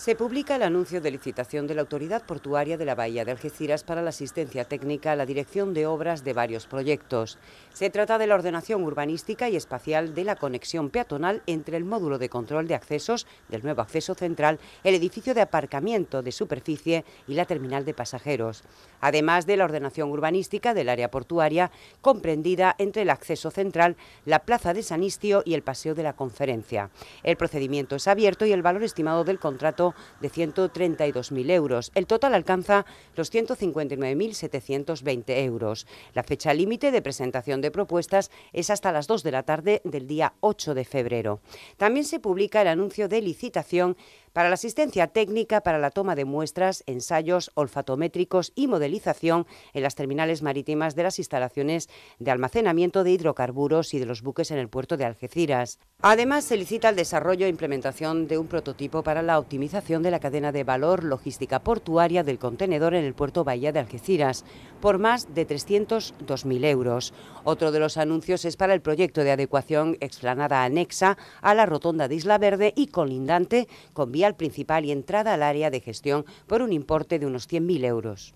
Se publica el anuncio de licitación de la Autoridad Portuaria de la Bahía de Algeciras para la asistencia técnica a la dirección de obras de varios proyectos. Se trata de la ordenación urbanística y espacial de la conexión peatonal entre el módulo de control de accesos del nuevo acceso central, el edificio de aparcamiento de superficie y la terminal de pasajeros, además de la ordenación urbanística del área portuaria comprendida entre el acceso central, la plaza de San Istio y el paseo de la conferencia. El procedimiento es abierto y el valor estimado del contrato de 132.000 euros. El total alcanza los 159.720 euros. La fecha límite de presentación de propuestas es hasta las 2 de la tarde del día 8 de febrero. También se publica el anuncio de licitación para la asistencia técnica para la toma de muestras, ensayos olfatométricos y modelización en las terminales marítimas de las instalaciones de almacenamiento de hidrocarburos y de los buques en el puerto de Algeciras. Además, se licita el desarrollo e implementación de un prototipo para la optimización de la cadena de valor logística portuaria del contenedor en el puerto Bahía de Algeciras, por más de 302.000 euros. Otro de los anuncios es para el proyecto de adecuación explanada anexa a la rotonda de Isla Verde y colindante con vía principal y entrada al área de gestión por un importe de unos 100.000 euros.